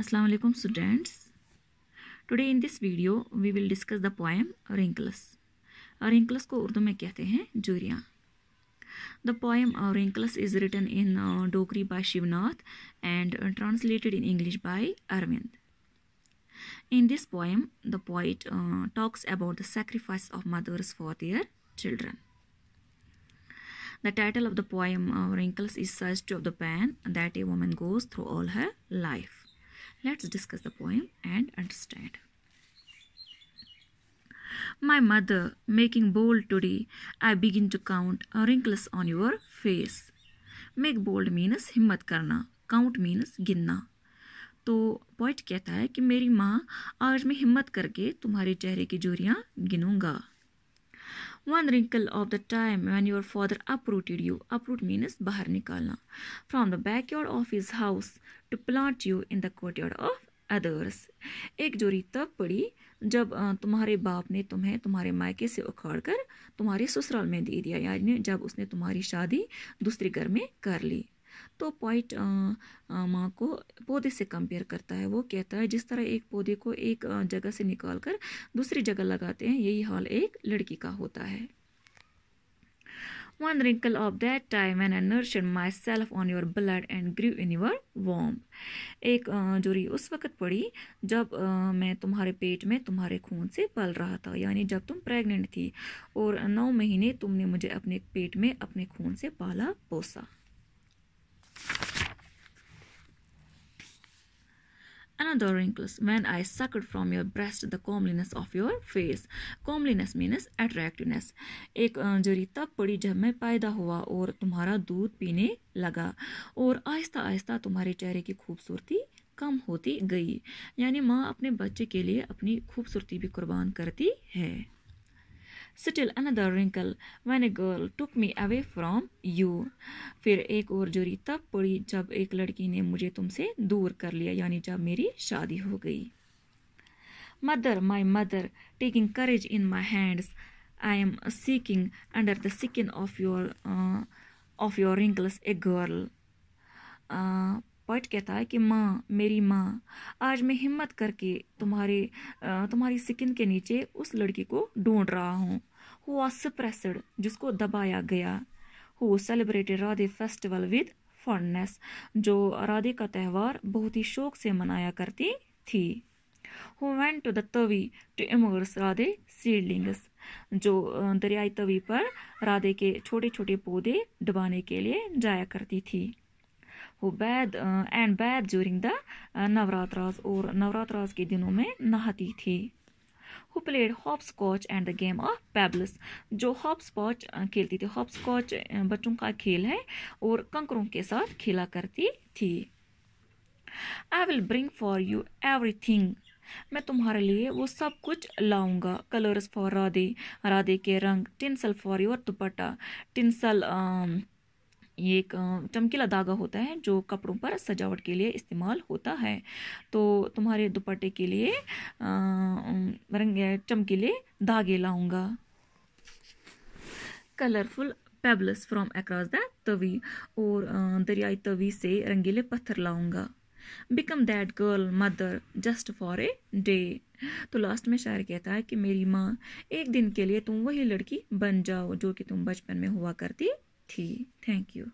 Assalamu alaikum students. Today in this video we will discuss the poem Wrinkles. Wrinkles ko urdu mein kehte hain जूरियाँ The poem Wrinkles is written in uh, Dogri by Shivnath and uh, translated in English by Arvind. In this poem, the poet uh, talks about the sacrifice of mothers for their children. The title of the poem Wrinkles is such to of the pain that a woman goes through all her life. Let's discuss the poem and understand. My mother, making bold today, I begin to count wrinkles on your face. make bold means himmat karna count means ginna तो poet कहता है कि मेरी माँ आज मैं हिम्मत करके तुम्हारे चेहरे की जोरियाँ गिनूँगा one wrinkle of the time when your father uprooted you uproot means बाहर निकालना from the backyard of his house to plant you in the courtyard of others एक जोरी तब पड़ी जब तुम्हारे बाप ने तुम्हें तुम्हारे मायके से उखाड़ कर तुम्हारे ससुराल में दे दिया यानी जब उसने तुम्हारी शादी दूसरे घर में कर ली तो पॉइंट माँ को पौधे से कंपेयर करता है वो कहता है जिस तरह एक पौधे को एक जगह से निकाल कर दूसरी जगह लगाते हैं यही हाल एक लड़की का होता है one wrinkle of that time when and myself on your blood and grew in your womb एक जोरी उस वक्त पड़ी जब मैं तुम्हारे पेट में तुम्हारे खून से पल रहा था यानी जब तुम प्रेग्नेंट थी और नौ महीने तुमने मुझे अपने पेट में अपने खून से पाला पोसा on the wrinkles when I sucked from your breast the comeliness of your face. Comeliness means attractiveness. एक जरी तब पड़ी जब मैं पैदा हुआ और तुम्हारा दूध पीने लगा और आहिस्ता आहिस्ता तुम्हारे चेहरे की खूबसूरती कम होती गई यानी माँ अपने बच्चे के लिए अपनी खूबसूरती भी कुर्बान करती है still another wrinkle when a girl took me away from you फिर एक और जोरी तब पड़ी जब एक लड़की ने मुझे तुमसे दूर कर लिया यानी जब मेरी शादी हो गई mother my mother taking courage in my hands I am seeking under the skin of your of your wrinkles a girl poet कहता है कि माँ मेरी माँ आज मैं हिम्मत करके तुम्हारे तुम्हारी सिकिन के नीचे उस लड़की को ढूंढ रहा हूँ हुआ सप्रेसड जिसको दबाया गया who celebrated Radhe festival with fondness जो राधे का त्यौहार बहुत ही शौक से मनाया करती थी who went to the Tawi to immerse Radhe seedlings जो दरियाई तवी पर राधे के छोटे छोटे पौधे डबाने के लिए जाया करती थी वो bathed and bathed during the Navratras और नवरात्रास के दिनों में नहाती थी who played hopscotch and the game of pebbles जो हॉप स्कॉच खेलती थी हॉप स्कॉच बच्चों का खेल है और कंकरों के साथ खेला करती थी I will bring for you everything मैं तुम्हारे लिए वो सब कुछ लाऊंगा कलर्स फॉर राधे राधे के रंग tinsel for your dupatta tinsel uh, ये एक चमकीला धागा होता है जो कपड़ों पर सजावट के लिए इस्तेमाल होता है तो तुम्हारे दुपट्टे के लिए रंग चमकीले धागे लाऊंगा colourful pebbles from across the Tawi और दरियाई तवी से रंगीले पत्थर लाऊंगा become that girl mother just for a day तो लास्ट में शायर कहता है कि मेरी माँ एक दिन के लिए तुम वही लड़की बन जाओ जो कि तुम बचपन में हुआ करती tea. Thank you.